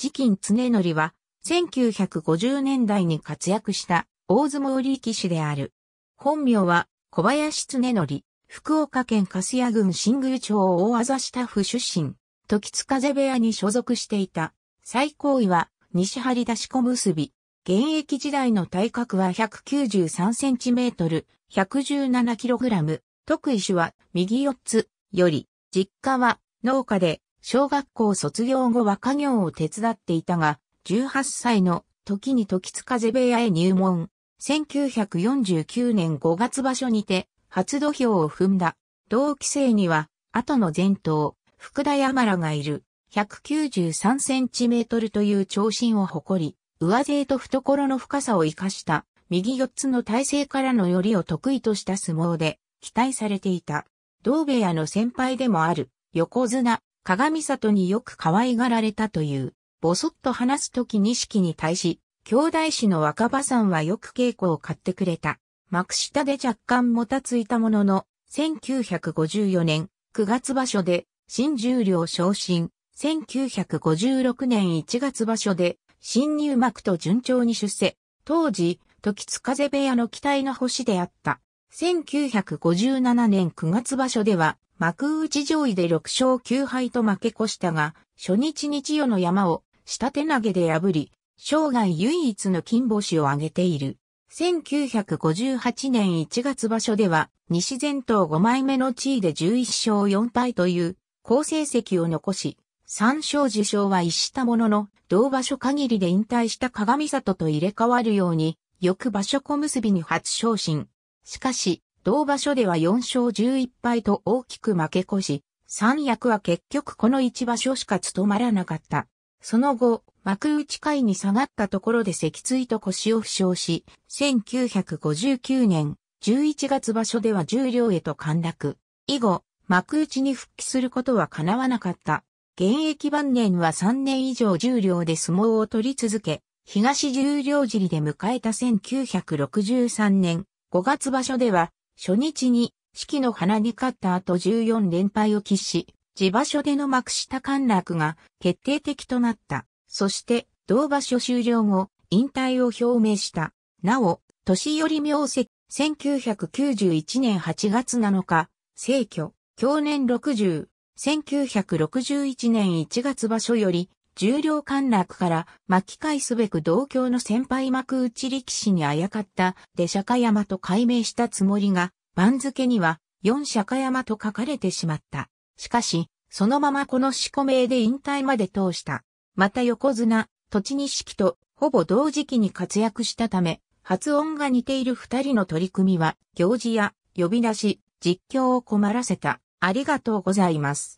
次金常則は、1950年代に活躍した大相撲力士である。本名は小林常則、福岡県粕屋郡新宮町大スタッフ出身、時津風部屋に所属していた。最高位は西張出し小結。現役時代の体格は1 9 3トル、1 1 7ラム。特異種は右四つより、実家は農家で小学校卒業後は家業を手伝っていたが、18歳の時に時津風部屋へ入門。1949年5月場所にて、初土俵を踏んだ。同期生には、後の前頭、福田山らがいる。193センチメートルという長身を誇り、上背と懐の深さを生かした、右四つの体勢からの寄りを得意とした相撲で、期待されていた。同部屋の先輩でもある、横綱、鏡里によく可愛がられたという、ぼそっと話すとき錦に対し、兄弟子の若葉さんはよく稽古を買ってくれた。幕下で若干もたついたものの、1954年9月場所で、新十両昇進、1956年1月場所で、新入幕と順調に出世。当時、時津風部屋の期待の星であった。1957年9月場所では、幕内上位で6勝9敗と負け越したが、初日日曜の山を下手投げで破り、生涯唯一の金星を挙げている。1958年1月場所では、西前頭5枚目の地位で11勝4敗という好成績を残し、3勝受賞は逸したものの、同場所限りで引退した鏡里と入れ替わるように、翌場所小結に初昇進。しかし、同場所では4勝11敗と大きく負け越し、三役は結局この一場所しか務まらなかった。その後、幕内会に下がったところで脊椎と腰を負傷し、1959年11月場所では重量へと陥落。以後、幕内に復帰することは叶わなかった。現役晩年は3年以上重量で相撲を取り続け、東重量尻で迎えた1963年5月場所では初日に四季の花に勝った後14連敗を喫し、地場所での幕下陥落が決定的となった。そして、同場所終了後、引退を表明した。なお、年寄り名跡、1991年8月7日、逝去、去年60、1961年1月場所より、重量陥落から巻き返すべく同郷の先輩幕内力士にあやかったで釈山と改名したつもりが、番付には四釈山と書かれてしまった。しかし、そのままこの四股名で引退まで通した。また横綱、土地錦とほぼ同時期に活躍したため、発音が似ている二人の取り組みは、行事や呼び出し、実況を困らせた。ありがとうございます。